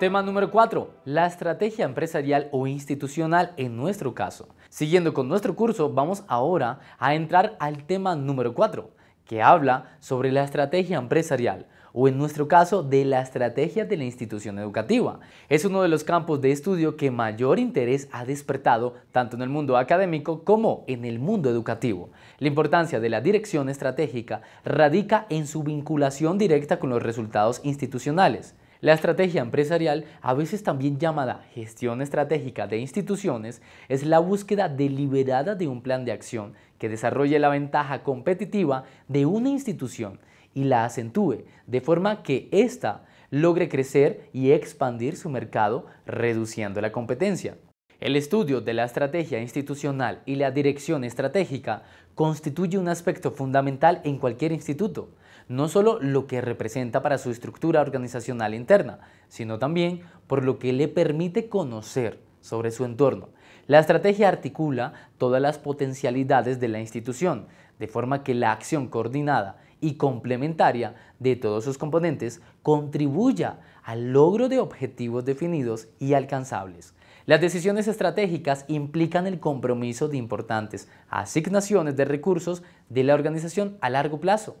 Tema número 4. La estrategia empresarial o institucional en nuestro caso. Siguiendo con nuestro curso, vamos ahora a entrar al tema número 4, que habla sobre la estrategia empresarial o en nuestro caso de la estrategia de la institución educativa. Es uno de los campos de estudio que mayor interés ha despertado tanto en el mundo académico como en el mundo educativo. La importancia de la dirección estratégica radica en su vinculación directa con los resultados institucionales. La estrategia empresarial, a veces también llamada gestión estratégica de instituciones, es la búsqueda deliberada de un plan de acción que desarrolle la ventaja competitiva de una institución y la acentúe, de forma que ésta logre crecer y expandir su mercado reduciendo la competencia. El estudio de la estrategia institucional y la dirección estratégica constituye un aspecto fundamental en cualquier instituto, no solo lo que representa para su estructura organizacional interna, sino también por lo que le permite conocer sobre su entorno. La estrategia articula todas las potencialidades de la institución, de forma que la acción coordinada y complementaria de todos sus componentes contribuya al logro de objetivos definidos y alcanzables. Las decisiones estratégicas implican el compromiso de importantes asignaciones de recursos de la organización a largo plazo.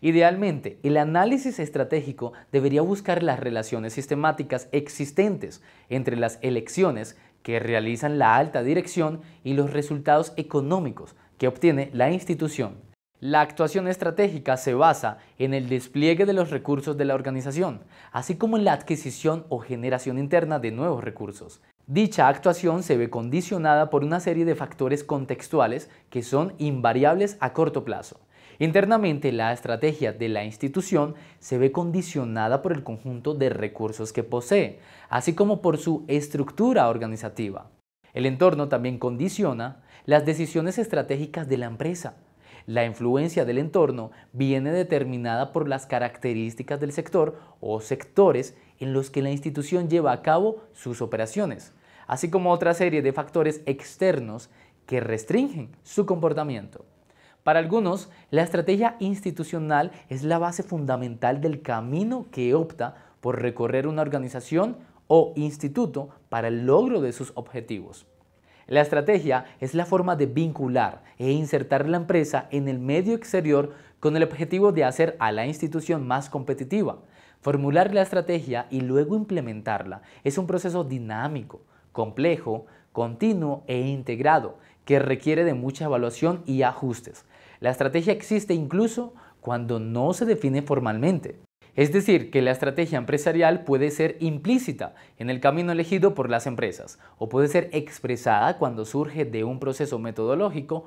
Idealmente, el análisis estratégico debería buscar las relaciones sistemáticas existentes entre las elecciones que realizan la alta dirección y los resultados económicos que obtiene la institución. La actuación estratégica se basa en el despliegue de los recursos de la organización, así como en la adquisición o generación interna de nuevos recursos. Dicha actuación se ve condicionada por una serie de factores contextuales que son invariables a corto plazo. Internamente, la estrategia de la institución se ve condicionada por el conjunto de recursos que posee, así como por su estructura organizativa. El entorno también condiciona las decisiones estratégicas de la empresa. La influencia del entorno viene determinada por las características del sector o sectores en los que la institución lleva a cabo sus operaciones así como otra serie de factores externos que restringen su comportamiento. Para algunos, la estrategia institucional es la base fundamental del camino que opta por recorrer una organización o instituto para el logro de sus objetivos. La estrategia es la forma de vincular e insertar la empresa en el medio exterior con el objetivo de hacer a la institución más competitiva. Formular la estrategia y luego implementarla es un proceso dinámico, complejo, continuo e integrado que requiere de mucha evaluación y ajustes. La estrategia existe incluso cuando no se define formalmente. Es decir, que la estrategia empresarial puede ser implícita en el camino elegido por las empresas o puede ser expresada cuando surge de un proceso metodológico